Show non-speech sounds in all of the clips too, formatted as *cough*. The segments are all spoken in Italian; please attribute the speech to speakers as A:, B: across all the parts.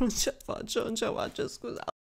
A: non ce la faccio, non ce la faccio, scusate.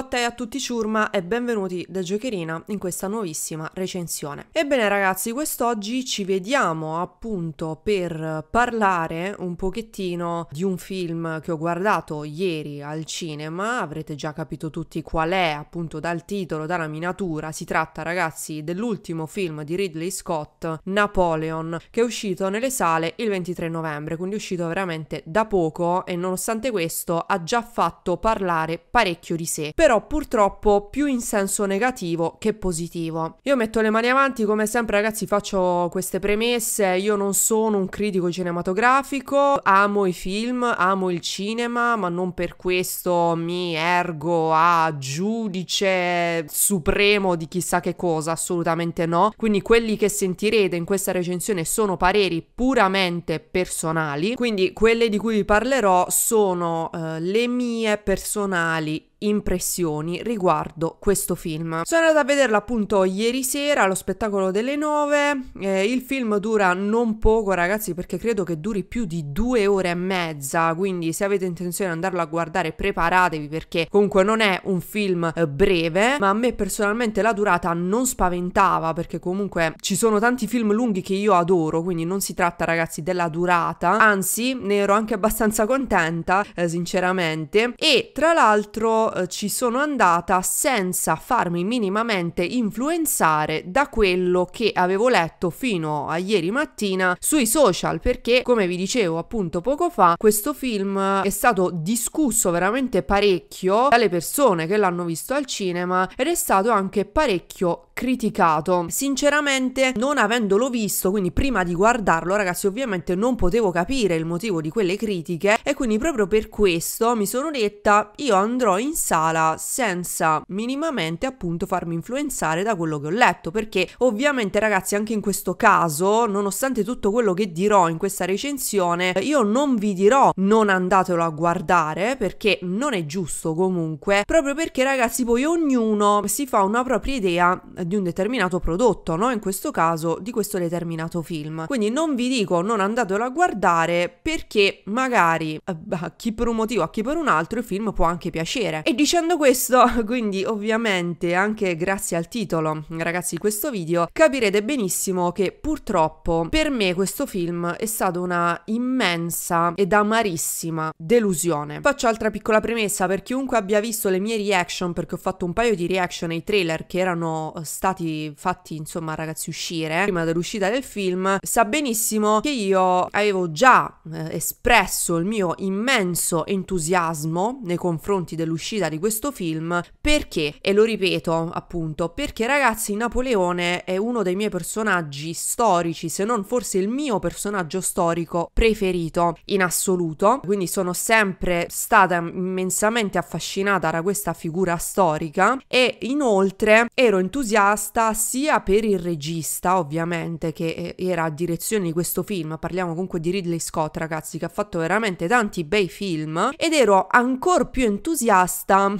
A: Ciao a a tutti ciurma e benvenuti da Giocherina in questa nuovissima recensione. Ebbene ragazzi, quest'oggi ci vediamo appunto per parlare un pochettino di un film che ho guardato ieri al cinema, avrete già capito tutti qual è appunto dal titolo, dalla minatura, si tratta ragazzi dell'ultimo film di Ridley Scott, Napoleon, che è uscito nelle sale il 23 novembre, quindi è uscito veramente da poco e nonostante questo ha già fatto parlare parecchio di sé. Però però purtroppo più in senso negativo che positivo. Io metto le mani avanti, come sempre ragazzi faccio queste premesse, io non sono un critico cinematografico, amo i film, amo il cinema, ma non per questo mi ergo a giudice supremo di chissà che cosa, assolutamente no. Quindi quelli che sentirete in questa recensione sono pareri puramente personali, quindi quelle di cui vi parlerò sono eh, le mie personali impressioni riguardo questo film. Sono andata a vederlo appunto ieri sera allo spettacolo delle nove. Eh, il film dura non poco, ragazzi, perché credo che duri più di due ore e mezza. Quindi, se avete intenzione di andarlo a guardare, preparatevi perché comunque non è un film eh, breve. Ma a me personalmente la durata non spaventava perché comunque ci sono tanti film lunghi che io adoro. Quindi, non si tratta, ragazzi, della durata. Anzi, ne ero anche abbastanza contenta, eh, sinceramente. E tra l'altro eh, ci sono andata senza farmi minimamente influenzare da quello che avevo letto fino a ieri mattina sui social perché come vi dicevo appunto poco fa questo film è stato discusso veramente parecchio dalle persone che l'hanno visto al cinema ed è stato anche parecchio criticato. Sinceramente, non avendolo visto, quindi prima di guardarlo, ragazzi, ovviamente non potevo capire il motivo di quelle critiche e quindi proprio per questo mi sono detta io andrò in sala senza minimamente appunto farmi influenzare da quello che ho letto, perché ovviamente ragazzi anche in questo caso, nonostante tutto quello che dirò in questa recensione, io non vi dirò non andatelo a guardare perché non è giusto comunque, proprio perché ragazzi poi ognuno si fa una propria idea di un determinato prodotto, no? In questo caso di questo determinato film. Quindi non vi dico non andatelo a guardare perché magari eh, a chi per un motivo, a chi per un altro il film può anche piacere e dicendo questo, *laughs* quindi ovviamente anche grazie al titolo, ragazzi, di questo video, capirete benissimo che purtroppo per me questo film è stato una immensa ed amarissima delusione. Faccio altra piccola premessa per chiunque abbia visto le mie reaction, perché ho fatto un paio di reaction ai trailer che erano eh, stati fatti, insomma, ragazzi, uscire eh, prima dell'uscita del film, sa benissimo che io avevo già eh, espresso il mio immenso entusiasmo nei confronti dell'uscita l'uscita di questo film perché, e lo ripeto appunto, perché ragazzi Napoleone è uno dei miei personaggi storici, se non forse il mio personaggio storico preferito in assoluto, quindi sono sempre stata immensamente affascinata da questa figura storica e inoltre ero entusiasta sia per il regista ovviamente che eh, era a direzione di questo film, parliamo comunque di Ridley Scott ragazzi che ha fatto veramente tanti bei film ed ero ancora più entusiasta stāstām.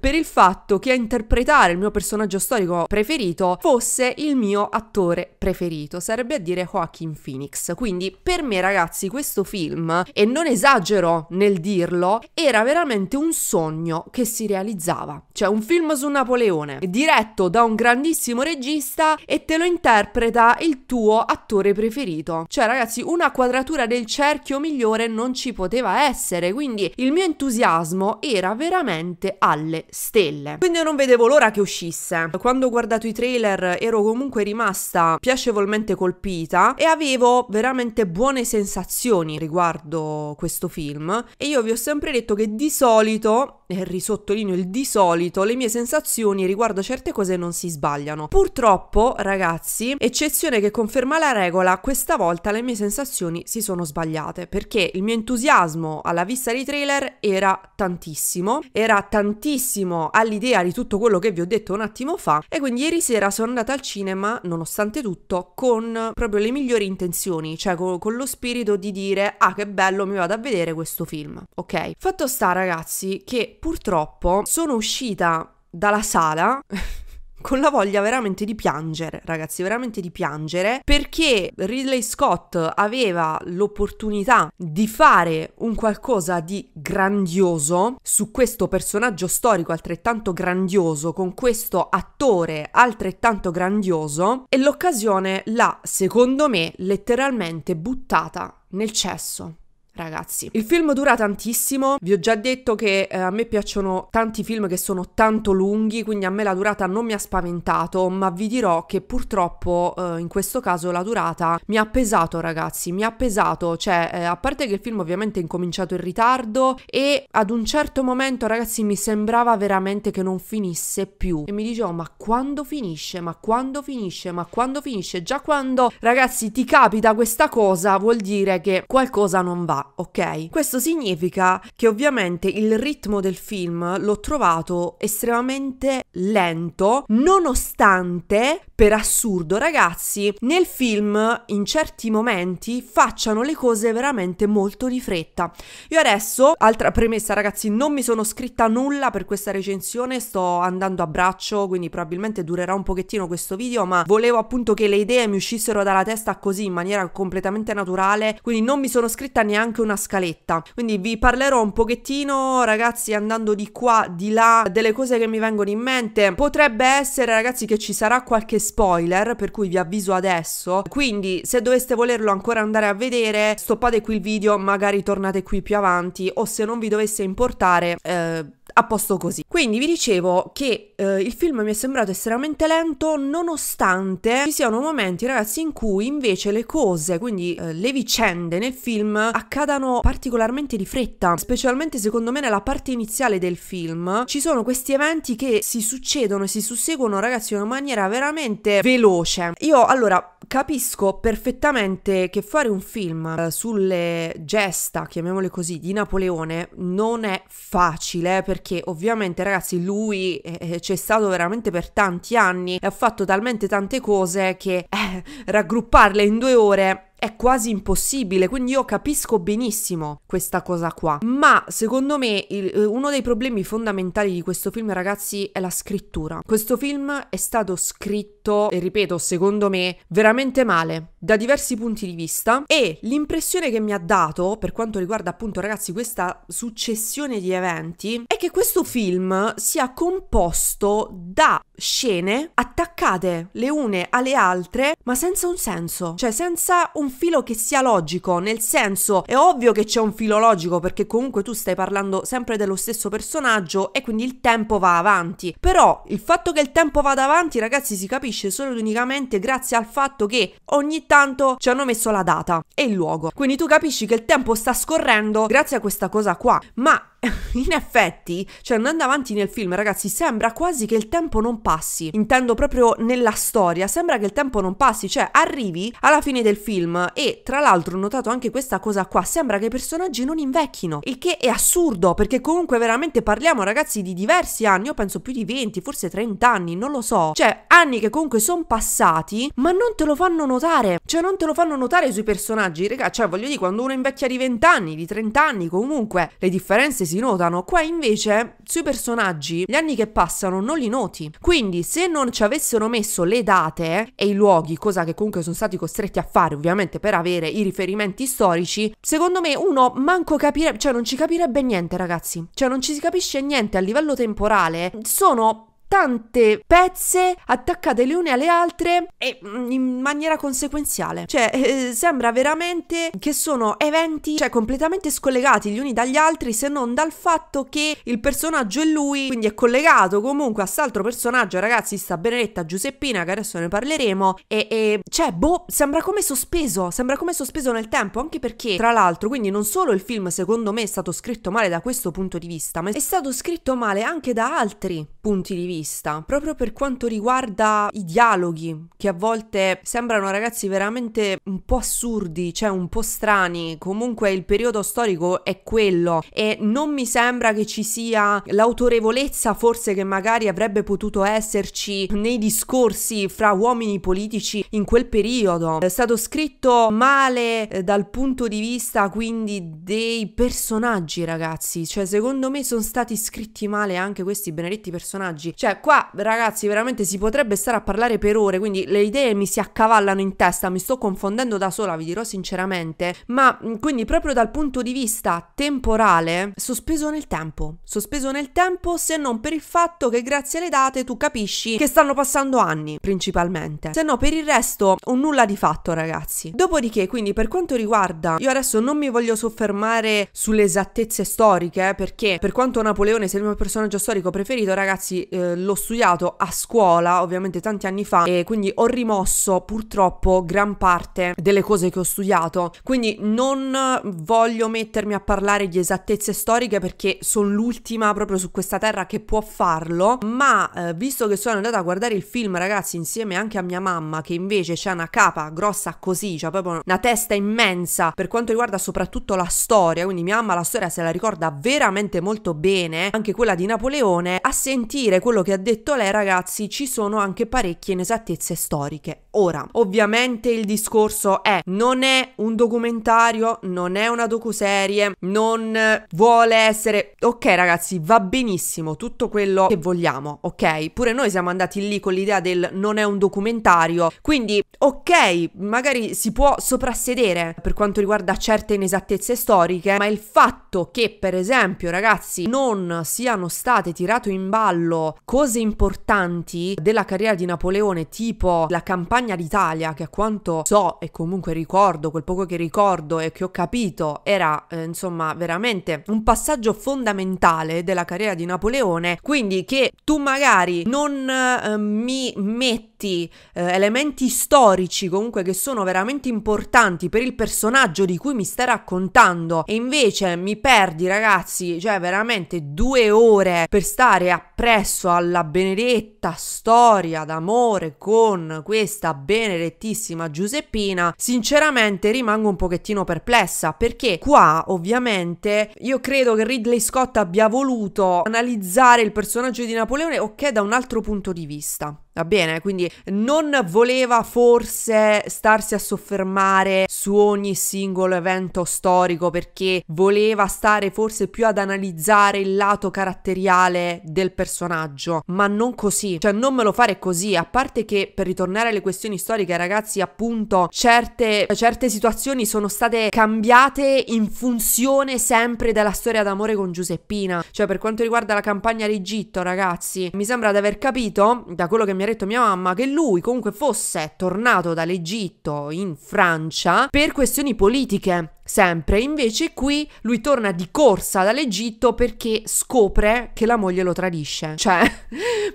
A: per il fatto che a interpretare il mio personaggio storico preferito fosse il mio attore preferito, sarebbe a dire Joaquin Phoenix. Quindi per me ragazzi questo film, e non esagero nel dirlo, era veramente un sogno che si realizzava. Cioè un film su Napoleone, diretto da un grandissimo regista e te lo interpreta il tuo attore preferito. Cioè ragazzi una quadratura del cerchio migliore non ci poteva essere, quindi il mio entusiasmo era veramente alto alle stelle. Quindi non vedevo l'ora che uscisse. Quando ho guardato i trailer ero comunque rimasta piacevolmente colpita e avevo veramente buone sensazioni riguardo questo film e io vi ho sempre detto che di solito, e risottolineo il di solito, le mie sensazioni riguardo certe cose non si sbagliano. Purtroppo, ragazzi, eccezione che conferma la regola, questa volta le mie sensazioni si sono sbagliate perché il mio entusiasmo alla vista dei trailer era tantissimo, era tantissimo attentissimo all'idea di tutto quello che vi ho detto un attimo fa e quindi ieri sera sono andata al cinema, nonostante tutto, con proprio le migliori intenzioni, cioè con, con lo spirito di dire ah che bello mi vado a vedere questo film, ok? Fatto sta ragazzi che purtroppo sono uscita dalla sala *laughs* con la voglia veramente di piangere, ragazzi, veramente di piangere, perché Ridley Scott aveva l'opportunità di fare un qualcosa di grandioso su questo personaggio storico altrettanto grandioso, con questo attore altrettanto grandioso, e l'occasione l'ha, secondo me, letteralmente buttata nel cesso ragazzi. Il film dura tantissimo, vi ho già detto che eh, a me piacciono tanti film che sono tanto lunghi, quindi a me la durata non mi ha spaventato, ma vi dirò che purtroppo eh, in questo caso la durata mi ha pesato, ragazzi, mi ha pesato, cioè eh, a parte che il film ovviamente è incominciato in ritardo e ad un certo momento, ragazzi, mi sembrava veramente che non finisse più e mi dicevo "Ma quando finisce? Ma quando finisce? Ma quando finisce?" Già quando, ragazzi, ti capita questa cosa vuol dire che qualcosa non va ok? Questo significa che ovviamente il ritmo del film l'ho trovato estremamente lento, nonostante, per assurdo ragazzi, nel film in certi momenti facciano le cose veramente molto di fretta. Io adesso, altra premessa ragazzi, non mi sono scritta nulla per questa recensione, sto andando a braccio, quindi probabilmente durerà un pochettino questo video, ma volevo appunto che le idee mi uscissero dalla testa così, in maniera completamente naturale, quindi non mi sono scritta neanche una scaletta. Quindi vi parlerò un pochettino, ragazzi, andando di qua, di là, delle cose che mi vengono in mente, niente, potrebbe essere ragazzi che ci sarà qualche spoiler, per cui vi avviso adesso. Quindi se doveste volerlo ancora andare a vedere, stoppate qui il video, magari tornate qui più avanti o se non vi dovesse importare... Eh, a posto così. Quindi vi dicevo che eh, il film mi è sembrato estremamente lento nonostante ci siano momenti ragazzi in cui invece le cose, quindi eh, le vicende nel film accadano particolarmente di fretta, specialmente secondo me nella parte iniziale del film ci sono questi eventi che si succedono e si susseguono ragazzi in una maniera veramente veloce. Io allora capisco perfettamente che fare un film eh, sulle gesta, chiamiamole così, di Napoleone non è facile eh, perché ovviamente ragazzi lui eh, eh c'è stato veramente per tanti anni e ho fatto talmente tante cose che eh, raggrupparle in due ore è quasi impossibile, quindi io capisco benissimo questa cosa qua. Ma secondo me il, eh, uno dei problemi fondamentali di questo film, ragazzi, è la scrittura. Questo film è stato scritto, e ripeto, secondo me, veramente male, da diversi punti di vista, e l'impressione che mi ha dato, per quanto riguarda appunto, ragazzi, questa successione di eventi, è che questo film sia composto da scene attaccate le une alle altre, ma senza un senso, cioè senza un filo che sia logico, nel senso è ovvio che c'è un filo logico perché comunque tu stai parlando sempre dello stesso personaggio e quindi il tempo va avanti. Però il fatto che il tempo vada avanti, ragazzi, si capisce solo ed unicamente grazie al fatto che ogni tanto ci hanno messo la data e il luogo. Quindi tu capisci che il tempo sta scorrendo grazie a questa cosa qua. Ma *laughs* in effetti, cioè andando avanti nel film, ragazzi, sembra quasi che il tempo non passi. Intendo proprio nella storia, sembra che il tempo non passi, cioè arrivi alla fine del film e tra l'altro ho notato anche questa cosa qua, sembra che i personaggi non invecchino, il che è assurdo perché comunque veramente parliamo ragazzi di diversi anni, io penso più di 20, forse 30 anni, non lo so. Cioè anni che comunque sono passati, ma non te lo fanno notare. Cioè non te lo fanno notare sui personaggi, raga, cioè voglio dire quando uno invecchia di 20 anni, di 30 anni, comunque le differenze si si notano, qua invece sui personaggi gli anni che passano non li noti. Quindi se non ci avessero messo le date e i luoghi, cosa che comunque sono stati costretti a fare ovviamente per avere i riferimenti storici, secondo me uno manco capirebbe, cioè non ci capirebbe niente ragazzi, cioè non ci si capisce niente a livello temporale, sono tante pezze attaccate le une alle altre e mm, in maniera conseguenziale. Cioè, eh, sembra veramente che sono eventi, cioè, completamente scollegati gli uni dagli altri, se non dal fatto che il personaggio è lui, quindi è collegato comunque a quest'altro personaggio, ragazzi, sta benedetta Giuseppina, che adesso ne parleremo, e, e cioè, boh, sembra come sospeso, sembra come sospeso nel tempo, anche perché, tra l'altro, quindi non solo il film, secondo me, è stato scritto male da questo punto di vista, ma è stato scritto male anche da altri punti di vista regista, proprio per quanto riguarda i dialoghi, che a volte sembrano ragazzi veramente un po' assurdi, cioè un po' strani, comunque il periodo storico è quello e non mi sembra che ci sia l'autorevolezza forse che magari avrebbe potuto esserci nei discorsi fra uomini politici in quel periodo. È stato scritto male eh, dal punto di vista quindi dei personaggi ragazzi, cioè secondo me sono stati scritti male anche questi benedetti personaggi, cioè cioè, qua, ragazzi, veramente si potrebbe stare a parlare per ore, quindi le idee mi si accavallano in testa, mi sto confondendo da sola, vi dirò sinceramente. Ma mm, quindi, proprio dal punto di vista temporale, sospeso nel tempo. Sospeso nel tempo se non per il fatto che grazie alle date tu capisci che stanno passando anni, principalmente. Se no, per il resto, un nulla di fatto, ragazzi. Dopodiché, quindi, per quanto riguarda, io adesso non mi voglio soffermare sulle esattezze storiche, eh, perché per quanto Napoleone sia il mio personaggio storico preferito, ragazzi, eh, l'ho studiato a scuola, ovviamente tanti anni fa, e quindi ho rimosso purtroppo gran parte delle cose che ho studiato. Quindi non voglio mettermi a parlare di esattezze storiche perché sono l'ultima proprio su questa terra che può farlo, ma eh, visto che sono andata a guardare il film, ragazzi, insieme anche a mia mamma, che invece c'ha una capa grossa così, c'ha proprio una testa immensa per quanto riguarda soprattutto la storia, quindi mia mamma la storia se la ricorda veramente molto bene, anche quella di Napoleone, a sentire quello che che ha detto lei ragazzi ci sono anche parecchie inesattezze storiche. Ora, ovviamente il discorso è non è un documentario, non è una docuserie, non vuole essere... Ok ragazzi, va benissimo tutto quello che vogliamo, ok? Pure noi siamo andati lì con l'idea del non è un documentario, quindi ok, magari si può soprassedere per quanto riguarda certe inesattezze storiche, ma il fatto che per esempio ragazzi non siano state tirate in ballo con cose importanti della carriera di Napoleone, tipo la campagna d'Italia, che a quanto so e comunque ricordo, quel poco che ricordo e che ho capito, era eh, insomma veramente un passaggio fondamentale della carriera di Napoleone, quindi che tu magari non eh, mi metti elementi, eh, elementi storici comunque che sono veramente importanti per il personaggio di cui mi stai raccontando e invece mi perdi ragazzi, cioè veramente due ore per stare appresso alla benedetta storia d'amore con questa benedettissima Giuseppina, sinceramente rimango un pochettino perplessa perché qua ovviamente io credo che Ridley Scott abbia voluto analizzare il personaggio di Napoleone ok da un altro punto di vista va bene? Quindi non voleva forse starsi a soffermare su ogni singolo evento storico perché voleva stare forse più ad analizzare il lato caratteriale del personaggio, ma non così, cioè non me lo fare così, a parte che per ritornare alle questioni storiche ragazzi appunto certe, certe situazioni sono state cambiate in funzione sempre della storia d'amore con Giuseppina, cioè per quanto riguarda la campagna d'Egitto ragazzi mi sembra di aver capito da quello che mi ha detto a mia mamma che lui comunque fosse tornato dall'Egitto in Francia per questioni politiche. Sempre, invece qui lui torna di corsa dall'Egitto perché scopre che la moglie lo tradisce. Cioè,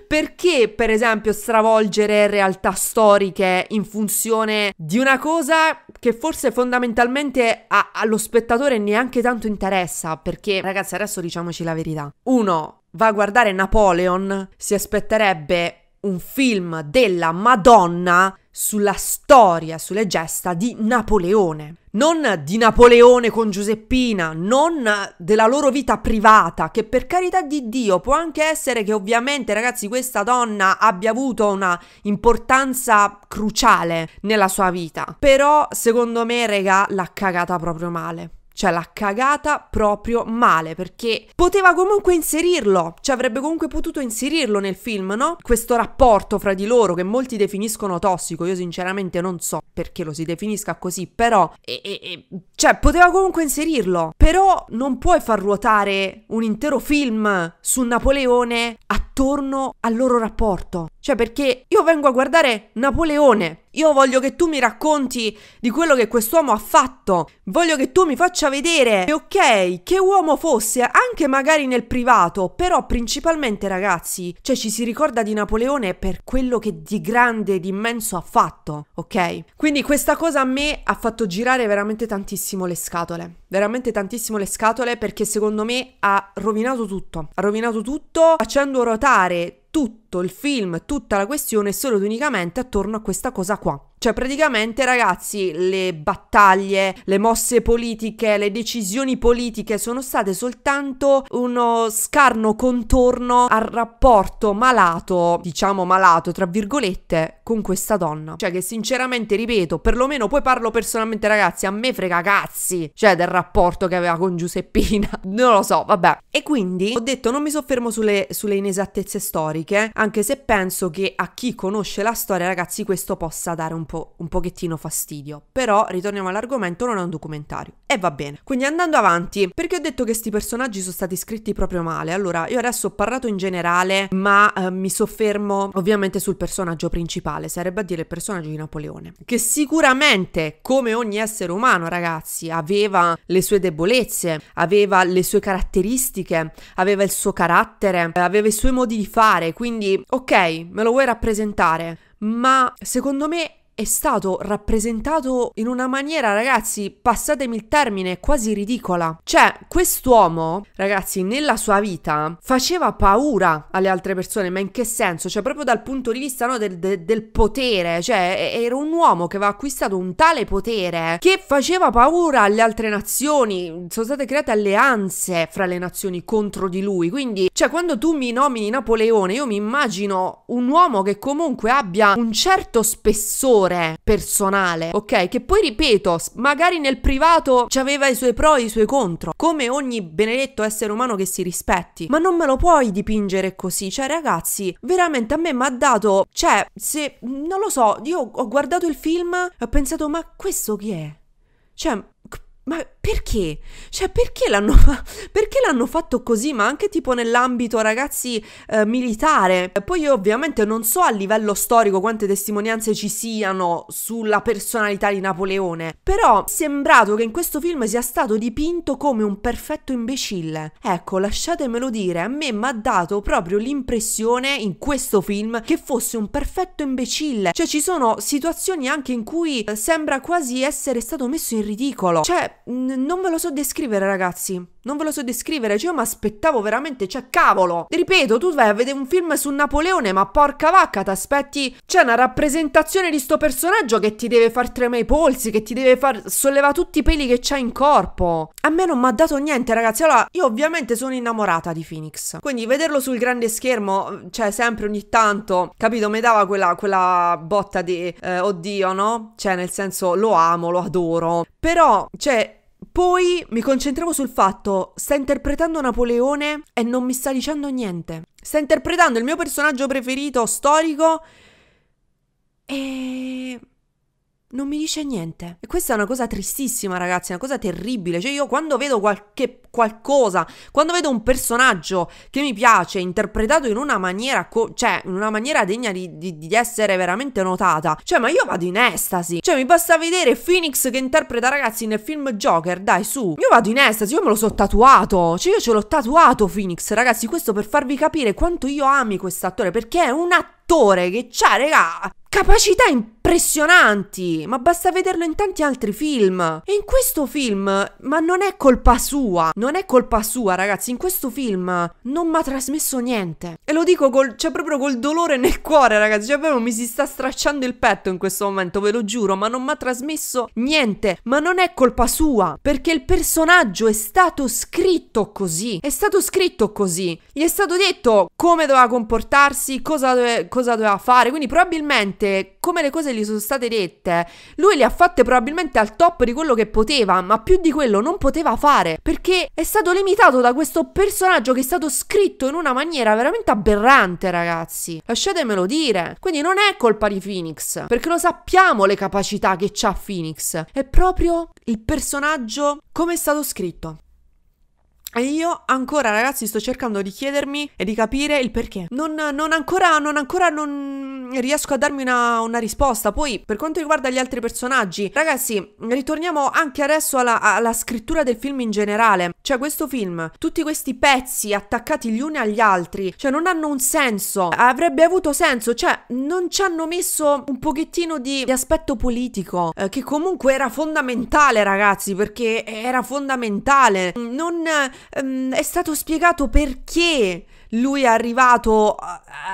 A: *laughs* perché per esempio stravolgere realtà storiche in funzione di una cosa che forse fondamentalmente a, allo spettatore neanche tanto interessa? Perché ragazzi adesso diciamoci la verità. Uno, va a guardare Napoleon, si aspetterebbe un film della Madonna sulla storia, sulle gesta di Napoleone. Non di Napoleone con Giuseppina, non della loro vita privata, che per carità di Dio può anche essere che ovviamente ragazzi questa donna abbia avuto una importanza cruciale nella sua vita. Però secondo me, rega, l'ha cagata proprio male cioè l'ha cagata proprio male perché poteva comunque inserirlo, cioè avrebbe comunque potuto inserirlo nel film, no? Questo rapporto fra di loro che molti definiscono tossico, io sinceramente non so perché lo si definisca così, però, e, e, cioè, poteva comunque inserirlo, però non puoi far ruotare un intero film su Napoleone attorno al loro rapporto. Cioè, perché io vengo a guardare Napoleone, io voglio che tu mi racconti di quello che quest'uomo ha fatto, voglio che tu mi faccia vedere, che, ok, che uomo fosse, anche magari nel privato, però principalmente ragazzi, cioè ci si ricorda di Napoleone per quello che di grande, di immenso ha fatto, ok? Quindi quindi questa cosa a me ha fatto girare veramente tantissimo le scatole, veramente tantissimo le scatole perché secondo me ha rovinato tutto, ha rovinato tutto facendo ruotare tutto il film, tutta la questione solo ed unicamente attorno a questa cosa qua. Cioè praticamente ragazzi le battaglie, le mosse politiche, le decisioni politiche sono state soltanto uno scarno contorno al rapporto malato, diciamo malato tra virgolette, con questa donna. Cioè che sinceramente ripeto, perlomeno poi parlo personalmente ragazzi, a me frega cazzi, cioè del rapporto che aveva con Giuseppina, *laughs* non lo so, vabbè. E quindi ho detto non mi soffermo sulle, sulle inesattezze storiche, anche se penso che a chi conosce la storia ragazzi questo possa dare un po' tifo un pochettino fastidio, però ritorniamo all'argomento, non è un documentario e va bene. Quindi andando avanti, perché ho detto che questi personaggi sono stati scritti proprio male? Allora, io adesso ho parlato in generale, ma eh, mi soffermo ovviamente sul personaggio principale, sarebbe a dire il personaggio di Napoleone, che sicuramente, come ogni essere umano, ragazzi, aveva le sue debolezze, aveva le sue caratteristiche, aveva il suo carattere, aveva i suoi modi di fare, quindi ok, me lo vuoi rappresentare, ma secondo me è stato rappresentato in una maniera, ragazzi, passatemi il termine, quasi ridicola. Cioè, quest'uomo, ragazzi, nella sua vita faceva paura alle altre persone, ma in che senso? Cioè, proprio dal punto di vista no, del, del, del potere, cioè, era un uomo che aveva acquistato un tale potere che faceva paura alle altre nazioni, sono state create alleanze fra le nazioni contro di lui, quindi, cioè, quando tu mi nomini Napoleone, io mi immagino un uomo che comunque abbia un certo spessore valore personale, ok? Che poi ripeto, magari nel privato ci aveva i suoi pro e i suoi contro, come ogni benedetto essere umano che si rispetti, ma non me lo puoi dipingere così, cioè ragazzi, veramente a me mi ha dato, cioè, se non lo so, io ho guardato il film e ho pensato "Ma questo chi è?" Cioè, ma perché? Cioè, perché l'hanno, perché l'hanno, fatto così? Ma anche tipo nell'ambito, ragazzi, eh, militare. Poi io ovviamente non so a livello storico quante testimonianze ci siano sulla personalità di Napoleone, però è sembrato che in questo film sia stato dipinto come un perfetto imbecille. Ecco, lasciatemelo dire, a me mi ha dato proprio l'impressione in questo film che fosse un perfetto imbecille. Cioè, ci sono situazioni anche in cui eh, sembra quasi essere stato messo in ridicolo. Cioè, mh, non ve lo so descrivere, ragazzi. Non ve lo so descrivere. Cioè, io mi aspettavo veramente. Cioè, cavolo. Ripeto, tu vai a vedere un film su Napoleone, ma porca vacca, ti aspetti. C'è una rappresentazione di sto personaggio che ti deve far tremare i polsi, che ti deve far sollevare tutti i peli che c'ha in corpo. A me non mi ha dato niente, ragazzi. Allora, io ovviamente sono innamorata di Phoenix. Quindi vederlo sul grande schermo, cioè, sempre ogni tanto, capito? Mi dava quella, quella botta di eh, oddio, no? Cioè, nel senso, lo amo, lo adoro. Però, cioè, poi mi concentravo sul fatto, sta interpretando Napoleone e non mi sta dicendo niente. Sta interpretando il mio personaggio preferito storico e non mi dice niente. E questa è una cosa tristissima, ragazzi, una cosa terribile. Cioè, io quando vedo qualche qualcosa, quando vedo un personaggio che mi piace, interpretato in una maniera, cioè, in una maniera degna di, di, di, essere veramente notata, cioè, ma io vado in estasi. Cioè, mi basta vedere Phoenix che interpreta, ragazzi, nel film Joker, dai, su. Io vado in estasi, io me lo so tatuato. Cioè, io ce l'ho tatuato Phoenix, ragazzi, questo per farvi capire quanto io ami quest'attore, perché è un attore che c'ha, regà, capacità impressionanti, ma basta vederlo in tanti altri film. E in questo film, ma non è colpa sua, non è colpa sua ragazzi, in questo film non mi ha trasmesso niente. E lo dico col, cioè proprio col dolore nel cuore ragazzi, cioè proprio mi si sta stracciando il petto in questo momento, ve lo giuro, ma non mi ha trasmesso niente, ma non è colpa sua, perché il personaggio è stato scritto così, è stato scritto così, gli è stato detto come doveva comportarsi, cosa, dove, cosa doveva fare, quindi probabilmente veramente come le cose gli sono state dette. Lui le ha fatte probabilmente al top di quello che poteva, ma più di quello non poteva fare, perché è stato limitato da questo personaggio che è stato scritto in una maniera veramente aberrante, ragazzi. Lasciatemelo dire. Quindi non è colpa di Phoenix, perché lo sappiamo le capacità che ha Phoenix. È proprio il personaggio come è stato scritto. E io ancora, ragazzi, sto cercando di chiedermi e di capire il perché. Non, non ancora, non ancora, non riesco a darmi una, una, risposta. Poi, per quanto riguarda gli altri personaggi, ragazzi, ritorniamo anche adesso alla, alla scrittura del film in generale. Cioè, questo film, tutti questi pezzi attaccati gli uni agli altri, cioè, non hanno un senso. Avrebbe avuto senso, cioè, non ci hanno messo un pochettino di, di aspetto politico, eh, che comunque era fondamentale, ragazzi, perché era fondamentale. Non ehm, è stato spiegato perché lui è arrivato,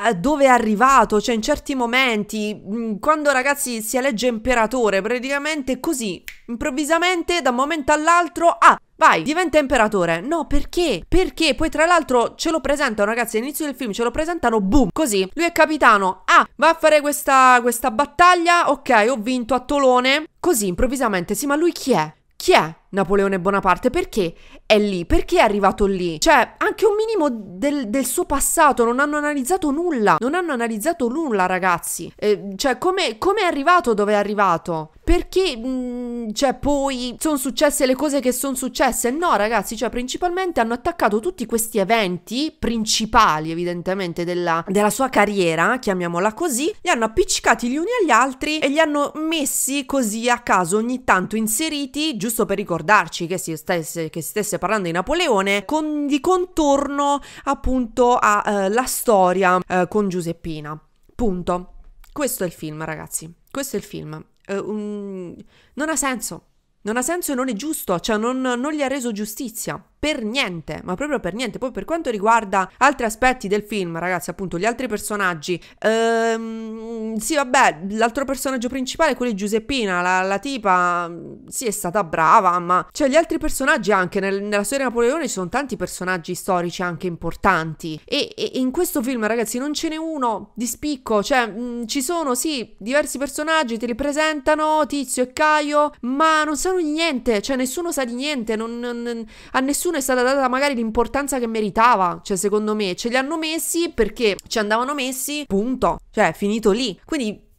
A: eh, eh, dove è arrivato, cioè in certi momenti, mm, quando ragazzi si elegge imperatore, praticamente così, improvvisamente da un momento all'altro, ah, vai, diventa imperatore. No, perché? Perché poi tra l'altro ce lo presentano, ragazzi, all'inizio del film ce lo presentano, boom, così, lui è capitano, ah, va a fare questa, questa battaglia, ok, ho vinto a Tolone, così improvvisamente, sì, ma lui chi è? Chi è? Napoleone Bonaparte? Perché è lì? Perché è arrivato lì? Cioè, anche un minimo del, del suo passato, non hanno analizzato nulla, non hanno analizzato nulla, ragazzi. Eh, cioè, come, come è arrivato dove è arrivato? Perché, mh, mm, cioè, poi sono successe le cose che sono successe? No, ragazzi, cioè, principalmente hanno attaccato tutti questi eventi principali, evidentemente, della, della sua carriera, chiamiamola così, li hanno appiccicati gli uni agli altri e li hanno messi così a caso, ogni tanto inseriti, giusto per ricordare ricordarci che si stesse, che si stesse parlando di Napoleone, con, di contorno appunto alla eh, storia eh, con Giuseppina. Punto. Questo è il film, ragazzi. Questo è il film. Eh, un... Non ha senso. Non ha senso e non è giusto, cioè non, non gli ha reso giustizia per niente, ma proprio per niente. Poi per quanto riguarda altri aspetti del film, ragazzi, appunto, gli altri personaggi, ehm, sì, vabbè, l'altro personaggio principale, quello di Giuseppina, la, la, tipa, sì, è stata brava, ma cioè gli altri personaggi anche nel, nella storia di Napoleone ci sono tanti personaggi storici anche importanti e, e, in questo film, ragazzi, non ce n'è uno di spicco, cioè mh, mm, ci sono, sì, diversi personaggi, te li presentano, Tizio e Caio, ma non sanno niente, cioè nessuno sa di niente, non, non, a nessuno nessuno è stata data magari l'importanza che meritava. Cioè, secondo me, ce li hanno messi perché ci andavano messi, punto. Cioè, finito lì. Quindi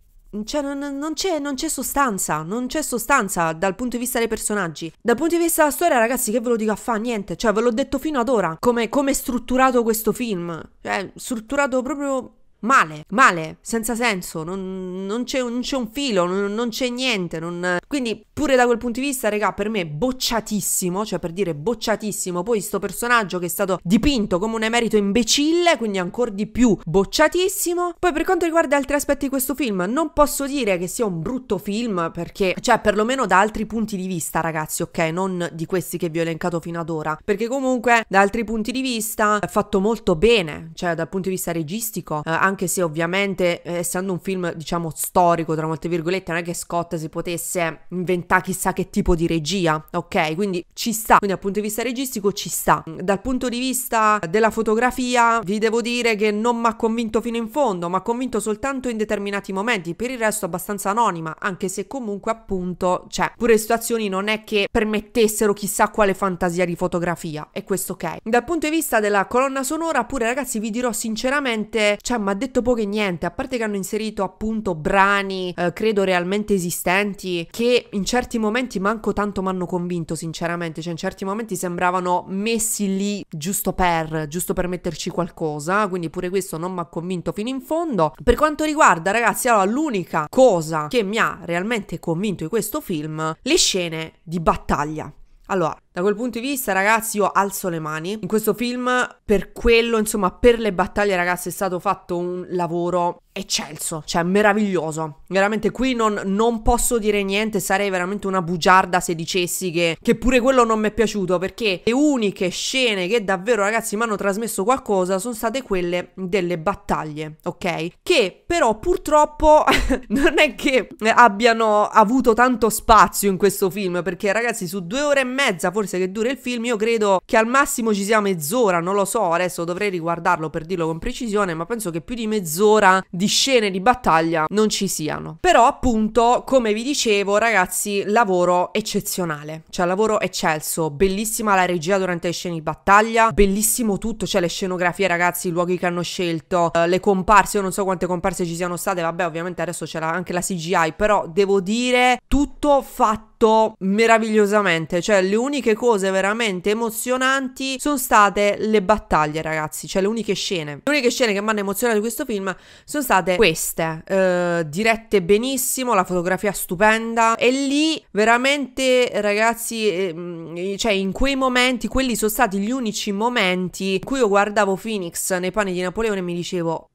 A: cioè, non, non, c'è, non, c'è, sostanza, non c'è sostanza dal punto di vista dei personaggi. Dal punto di vista della storia, ragazzi, che ve lo dico a fa? Niente, cioè ve l'ho detto fino ad ora, come, come è strutturato questo film. Cioè, strutturato proprio male, male, senza senso, non, non, c'è, non c'è, un filo, non, non c'è niente. Quindi pure da quel punto di vista, raga, per me bocciatissimo, cioè per dire bocciatissimo, poi sto personaggio che è stato dipinto come un emerito imbecille, quindi ancora di più bocciatissimo. Poi per quanto riguarda altri aspetti di questo film, non posso dire che sia un brutto film perché, cioè perlomeno da altri punti di vista, ragazzi, ok, non di questi che vi ho elencato fino ad ora, perché comunque da altri punti di vista è fatto molto bene, cioè dal punto di vista registico, eh, anche se ovviamente eh, essendo un film diciamo storico tra molte virgolette non è che Scott si potesse inventare chissà che tipo di regia ok quindi ci sta quindi dal punto di vista registico ci sta dal punto di vista della fotografia vi devo dire che non mi ha convinto fino in fondo mi ha convinto soltanto in determinati momenti per il resto abbastanza anonima anche se comunque appunto cioè pure situazioni non è che permettessero chissà quale fantasia di fotografia e questo ok dal punto di vista della colonna sonora pure ragazzi vi dirò sinceramente cioè ma detto poco e niente, a parte che hanno inserito appunto brani, eh, credo realmente esistenti, che in certi momenti manco tanto mi hanno convinto, sinceramente, cioè in certi momenti sembravano messi lì giusto per, giusto per metterci qualcosa, quindi pure questo non mi ha convinto fino in fondo. Per quanto riguarda, ragazzi, allora l'unica cosa che mi ha realmente convinto di questo film, le scene di battaglia. Allora, da quel punto di vista, ragazzi, io alzo le mani. In questo film, per quello, insomma, per le battaglie, ragazzi, è stato fatto un lavoro eccelso, cioè meraviglioso. Veramente qui non, non posso dire niente, sarei veramente una bugiarda se dicessi che, che pure quello non mi è piaciuto, perché le uniche scene che davvero, ragazzi, mi hanno trasmesso qualcosa sono state quelle delle battaglie, ok? Che però purtroppo *laughs* non è che abbiano avuto tanto spazio in questo film, perché ragazzi, su due ore e mezza, forse forse che dura il film, io credo che al massimo ci sia mezz'ora, non lo so, adesso dovrei riguardarlo per dirlo con precisione, ma penso che più di mezz'ora di scene di battaglia non ci siano. Però appunto, come vi dicevo, ragazzi, lavoro eccezionale, cioè lavoro eccelso, bellissima la regia durante le scene di battaglia, bellissimo tutto, cioè le scenografie, ragazzi, i luoghi che hanno scelto, eh, le comparse, io non so quante comparse ci siano state, vabbè, ovviamente adesso c'era anche la CGI, però devo dire tutto fatto fatto meravigliosamente. Cioè, le uniche cose veramente emozionanti sono state le battaglie, ragazzi. Cioè, le uniche scene. Le uniche scene che mi hanno emozionato in questo film sono state queste. Eh, dirette benissimo, la fotografia stupenda. E lì, veramente, ragazzi, ehm, cioè, in quei momenti, quelli sono stati gli unici momenti in cui io guardavo Phoenix nei panni di Napoleone e mi dicevo: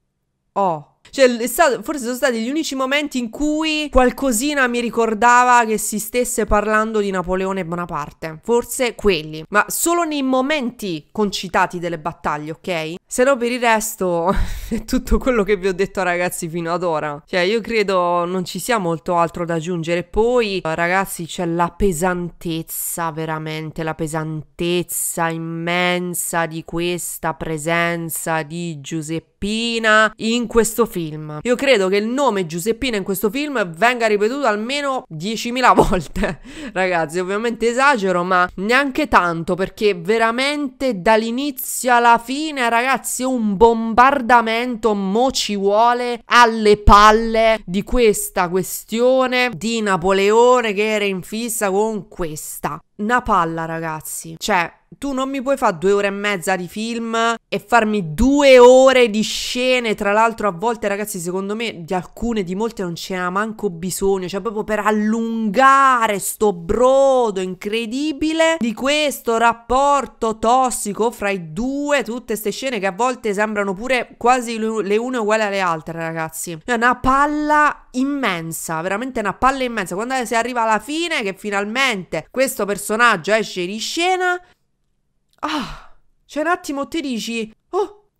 A: Oh, cioè, stato, forse sono stati gli unici momenti in cui qualcosina mi ricordava che si stesse parlando di Napoleone Bonaparte. Forse quelli. Ma solo nei momenti concitati delle battaglie, ok? Se no per il resto *laughs* è tutto quello che vi ho detto ragazzi fino ad ora. Cioè io credo non ci sia molto altro da aggiungere. Poi ragazzi c'è la pesantezza, veramente la pesantezza immensa di questa presenza di Giuseppina in questo film film. Io credo che il nome Giuseppina in questo film venga ripetuto almeno 10.000 *laughs* volte. Ragazzi, ovviamente esagero, ma neanche tanto perché veramente dall'inizio alla fine, ragazzi, un bombardamento mo ci vuole alle palle di questa questione di Napoleone che era in fissa con questa una palla, ragazzi. Cioè, tu non mi puoi fare due ore e mezza di film e farmi due ore di scene. Tra l'altro, a volte, ragazzi, secondo me di alcune, di molte non ce n'ha manco bisogno. Cioè, proprio per allungare sto brodo incredibile di questo rapporto tossico fra i due, tutte queste scene che a volte sembrano pure quasi le une uguali alle altre, ragazzi. È una palla immensa, veramente una palla immensa. Quando si arriva alla fine, che finalmente questo personaggio esce di scena, ah, oh, cioè un attimo ti dici,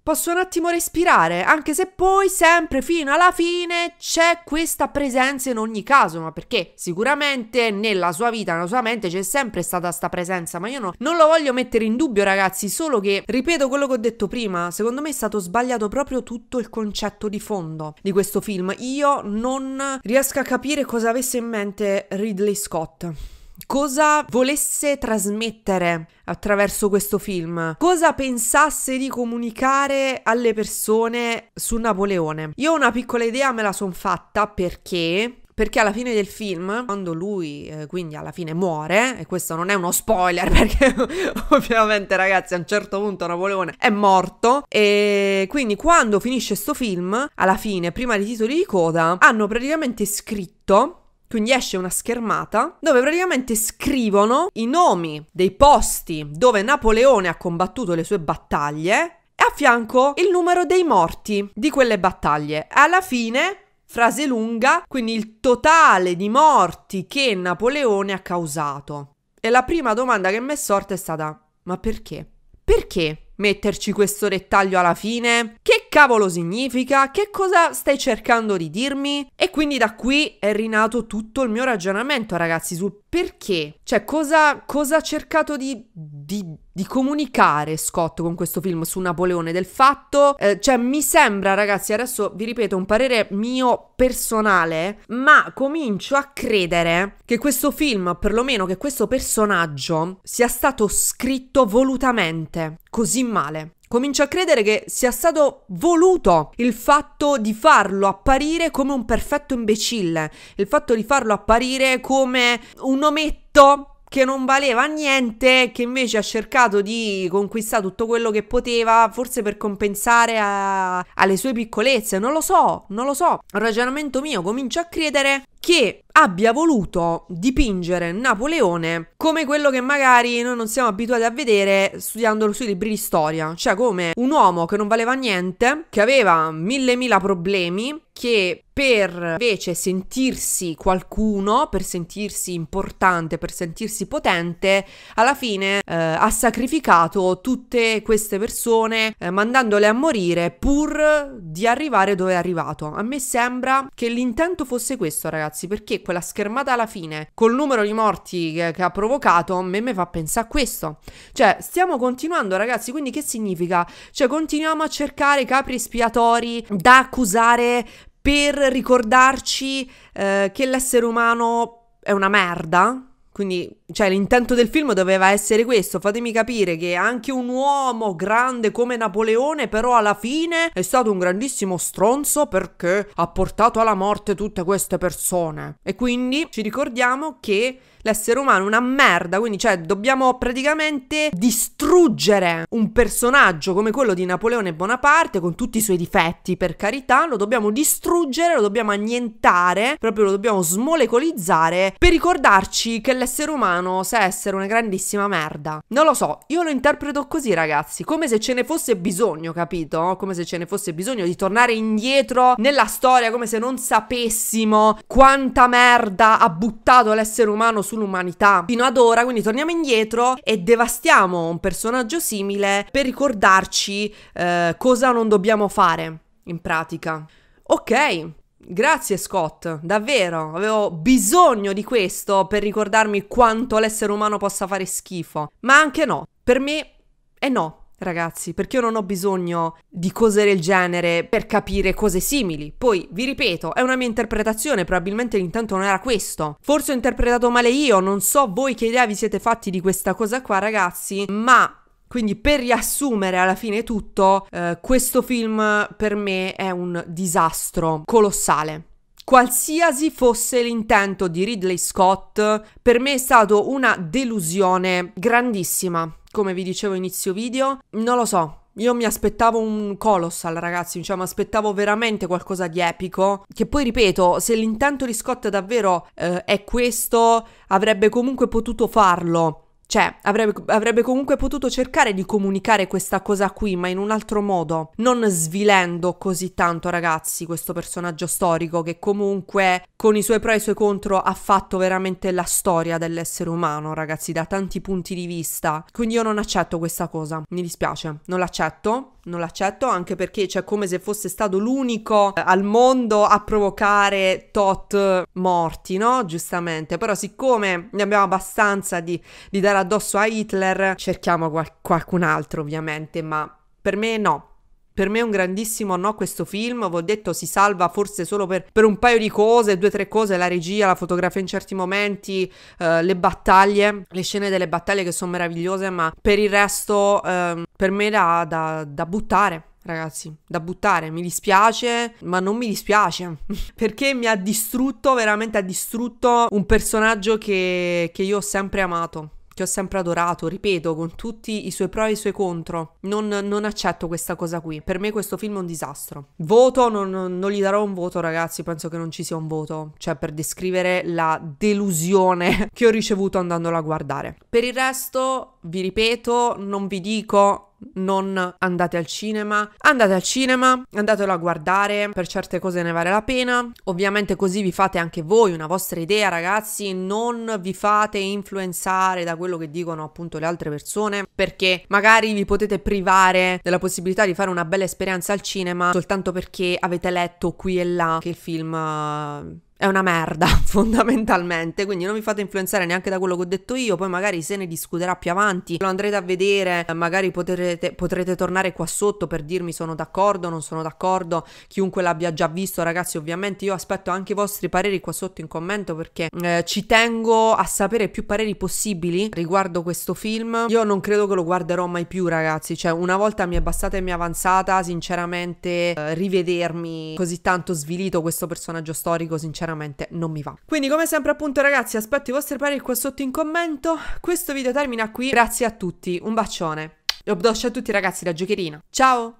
A: Posso un attimo respirare, anche se poi sempre fino alla fine c'è questa presenza in ogni caso, ma perché sicuramente nella sua vita, nella sua mente c'è sempre stata questa presenza, ma io no, non lo voglio mettere in dubbio ragazzi, solo che, ripeto quello che ho detto prima, secondo me è stato sbagliato proprio tutto il concetto di fondo di questo film, io non riesco a capire cosa avesse in mente Ridley Scott cosa volesse trasmettere attraverso questo film, cosa pensasse di comunicare alle persone su Napoleone. Io una piccola idea me la son fatta perché perché alla fine del film, quando lui eh, quindi alla fine muore, e questo non è uno spoiler *laughs* perché ovviamente ragazzi a un certo punto Napoleone è morto e quindi quando finisce questo film, alla fine, prima dei titoli di coda, hanno praticamente scritto quindi esce una schermata dove praticamente scrivono i nomi dei posti dove Napoleone ha combattuto le sue battaglie e a fianco il numero dei morti di quelle battaglie. Alla fine, frase lunga, quindi il totale di morti che Napoleone ha causato. E la prima domanda che mi è sorta è stata: ma perché? Perché metterci questo dettaglio alla fine? Che cavolo significa? Che cosa stai cercando di dirmi? E quindi da qui è rinato tutto il mio ragionamento, ragazzi, sul perché? Cioè, cosa, cosa ha cercato di, di, di, comunicare Scott con questo film su Napoleone? Del fatto, eh, cioè, mi sembra, ragazzi, adesso vi ripeto un parere mio personale, ma comincio a credere che questo film, perlomeno che questo personaggio, sia stato scritto volutamente così male comincio a credere che sia stato voluto il fatto di farlo apparire come un perfetto imbecille, il fatto di farlo apparire come un ometto che non valeva niente, che invece ha cercato di conquistare tutto quello che poteva, forse per compensare a, alle sue piccolezze, non lo so, non lo so. Un ragionamento mio, comincio a credere che abbia voluto dipingere Napoleone come quello che magari noi non siamo abituati a vedere studiando sui libri di storia, cioè come un uomo che non valeva niente, che aveva mille mila problemi, che per invece sentirsi qualcuno, per sentirsi importante, per sentirsi potente, alla fine eh, ha sacrificato tutte queste persone eh, mandandole a morire pur di arrivare dove è arrivato. A me sembra che l'intento fosse questo, ragazzi ragazzi, perché quella schermata alla fine, col numero di morti che, che ha provocato, a me mi fa pensare a questo. Cioè, stiamo continuando, ragazzi, quindi che significa? Cioè, continuiamo a cercare capri espiatori da accusare per ricordarci eh, che l'essere umano è una merda, quindi, cioè, l'intento del film doveva essere questo. Fatemi capire che anche un uomo grande come Napoleone, però alla fine è stato un grandissimo stronzo perché ha portato alla morte tutte queste persone. E quindi ci ricordiamo che l'essere umano è una merda, quindi cioè dobbiamo praticamente distruggere un personaggio come quello di Napoleone Bonaparte con tutti i suoi difetti, per carità, lo dobbiamo distruggere, lo dobbiamo annientare, proprio lo dobbiamo smolecolizzare per ricordarci che l'essere umano sa essere una grandissima merda. Non lo so, io lo interpreto così ragazzi, come se ce ne fosse bisogno, capito? Come se ce ne fosse bisogno di tornare indietro nella storia, come se non sapessimo quanta merda ha buttato l'essere umano sul sull'umanità fino ad ora, quindi torniamo indietro e devastiamo un personaggio simile per ricordarci eh, cosa non dobbiamo fare in pratica. Ok, Grazie Scott, davvero, avevo bisogno di questo per ricordarmi quanto l'essere umano possa fare schifo, ma anche no, per me è no, ragazzi, perché io non ho bisogno di cose del genere per capire cose simili. Poi, vi ripeto, è una mia interpretazione, probabilmente l'intento non era questo. Forse ho interpretato male io, non so voi che idea vi siete fatti di questa cosa qua, ragazzi, ma... Quindi per riassumere alla fine tutto, eh, questo film per me è un disastro colossale. Qualsiasi fosse l'intento di Ridley Scott, per me è stata una delusione grandissima. Come vi dicevo inizio video, non lo so, io mi aspettavo un colossal, ragazzi, cioè mi aspettavo veramente qualcosa di epico. Che poi ripeto, se l'intento di Scott davvero eh, è questo, avrebbe comunque potuto farlo. Cioè, avrebbe, avrebbe, comunque potuto cercare di comunicare questa cosa qui, ma in un altro modo, non svilendo così tanto, ragazzi, questo personaggio storico che comunque con i suoi pro e i suoi contro ha fatto veramente la storia dell'essere umano, ragazzi, da tanti punti di vista. Quindi io non accetto questa cosa, mi dispiace, non l'accetto. Non l'accetto anche perché c'è cioè, come se fosse stato l'unico eh, al mondo a provocare tot morti, no? Giustamente. Però siccome ne abbiamo abbastanza di, di dare tirare addosso a Hitler, cerchiamo qual- qualcun altro ovviamente, ma per me no. Per me è un grandissimo no questo film, vi ho detto si salva forse solo per, per, un paio di cose, due o tre cose, la regia, la fotografia in certi momenti, eh, le battaglie, le scene delle battaglie che sono meravigliose, ma per il resto eh, per me da, da, da buttare ragazzi, da buttare. Mi dispiace, ma non mi dispiace. *laughs* perché mi ha distrutto, veramente ha distrutto un personaggio che, che io ho sempre amato che ho sempre adorato, ripeto, con tutti i suoi pro e i suoi contro. Non, non accetto questa cosa qui. Per me questo film è un disastro. Voto, non, non gli darò un voto, ragazzi, penso che non ci sia un voto. Cioè, per descrivere la delusione *laughs* che ho ricevuto andandolo a guardare. Per il resto, vi ripeto, non vi dico non andate al cinema, andate al cinema, andatelo a guardare, per certe cose ne vale la pena. Ovviamente così vi fate anche voi una vostra idea, ragazzi, non vi fate influenzare da quello che dicono appunto le altre persone, perché magari vi potete privare della possibilità di fare una bella esperienza al cinema soltanto perché avete letto qui e là che il film è una merda *laughs* fondamentalmente, quindi non vi fate influenzare neanche da quello che ho detto io, poi magari se ne discuterà più avanti, lo andrete a vedere, eh, magari potrete, potrete tornare qua sotto per dirmi sono d'accordo, non sono d'accordo, chiunque l'abbia già visto ragazzi ovviamente io aspetto anche i vostri pareri qua sotto in commento perché eh, ci tengo a sapere più pareri possibili riguardo questo film, io non credo che lo guarderò mai più ragazzi, cioè una volta mi è bastata e mi è avanzata sinceramente eh, rivedermi così tanto svilito questo personaggio storico sinceramente veramente non mi va. Quindi come sempre appunto ragazzi aspetto i vostri pareri qua sotto in commento. Questo video termina qui, grazie a tutti, un bacione. E obdoscio a tutti ragazzi da giocherina. Ciao!